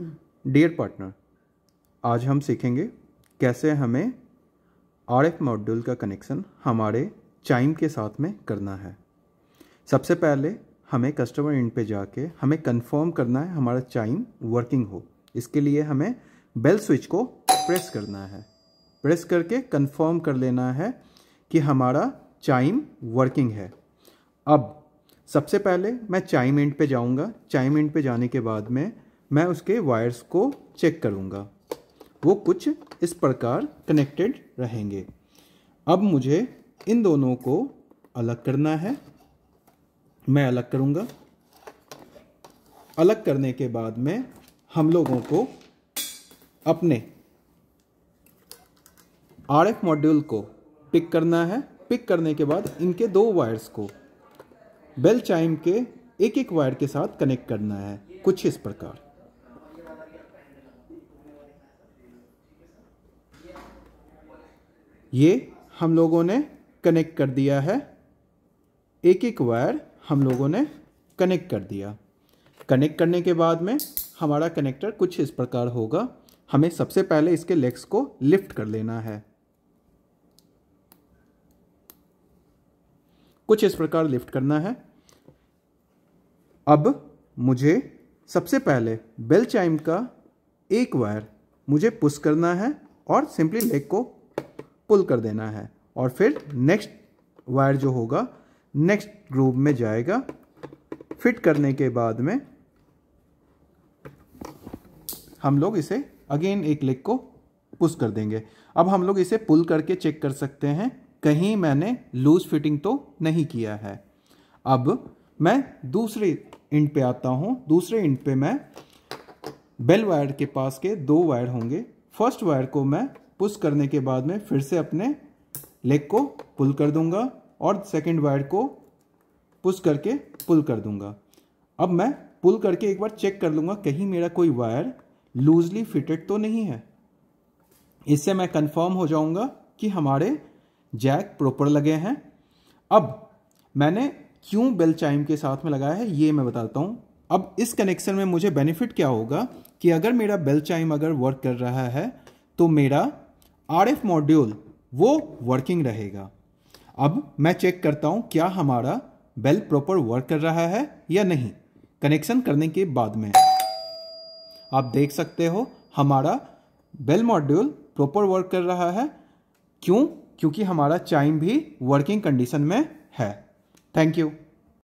dear partner आज हम सीखेंगे कैसे हमें आर एफ मॉड्यूल का कनेक्शन हमारे चाइम के साथ में करना है सबसे पहले हमें कस्टमर इंड पे जाके हमें कंफर्म करना है हमारा चाइम वर्किंग हो इसके लिए हमें बेल स्विच को प्रेस करना है प्रेस करके कंफर्म कर लेना है कि हमारा चाइम वर्किंग है अब सबसे पहले मैं चाइम इंड पे जाऊंगा चाइम इंड पे जाने के बाद में मैं उसके वायर्स को चेक करूँगा वो कुछ इस प्रकार कनेक्टेड रहेंगे अब मुझे इन दोनों को अलग करना है मैं अलग करूँगा अलग करने के बाद में हम लोगों को अपने आर एफ मॉड्यूल को पिक करना है पिक करने के बाद इनके दो वायर्स को बेल चाइम के एक एक वायर के साथ कनेक्ट करना है कुछ इस प्रकार ये हम लोगों ने कनेक्ट कर दिया है एक एक वायर हम लोगों ने कनेक्ट कर दिया कनेक्ट करने के बाद में हमारा कनेक्टर कुछ इस प्रकार होगा हमें सबसे पहले इसके लेग्स को लिफ्ट कर लेना है कुछ इस प्रकार लिफ्ट करना है अब मुझे सबसे पहले बेल चाइम का एक वायर मुझे पुश करना है और सिंपली लेग को पुल कर देना है और फिर नेक्स्ट वायर जो होगा नेक्स्ट ग्रूव में जाएगा फिट करने के बाद में हम लोग इसे अगेन एक लेग को पुश कर देंगे अब हम लोग इसे पुल करके चेक कर सकते हैं कहीं मैंने लूज फिटिंग तो नहीं किया है अब मैं दूसरे इंड पे आता हूँ दूसरे इंड पे मैं बेल वायर के पास के दो वायर होंगे फर्स्ट वायर को मैं पुश करने के बाद में फिर से अपने लेग को पुल कर दूंगा और सेकेंड वायर को पुश करके पुल कर दूंगा अब मैं पुल करके एक बार चेक कर लूंगा कहीं मेरा कोई वायर लूजली फिटेड तो नहीं है इससे मैं कंफर्म हो जाऊंगा कि हमारे जैक प्रॉपर लगे हैं अब मैंने क्यों बेल चाइम के साथ में लगाया है ये मैं बताता हूँ अब इस कनेक्शन में मुझे बेनिफिट क्या होगा कि अगर मेरा बेल चाइम अगर वर्क कर रहा है तो मेरा आर मॉड्यूल वो वर्किंग रहेगा अब मैं चेक करता हूँ क्या हमारा बेल प्रॉपर वर्क कर रहा है या नहीं कनेक्शन करने के बाद में आप देख सकते हो हमारा बेल मॉड्यूल प्रॉपर वर्क कर रहा है क्यों क्योंकि हमारा चाइम भी वर्किंग कंडीशन में है थैंक यू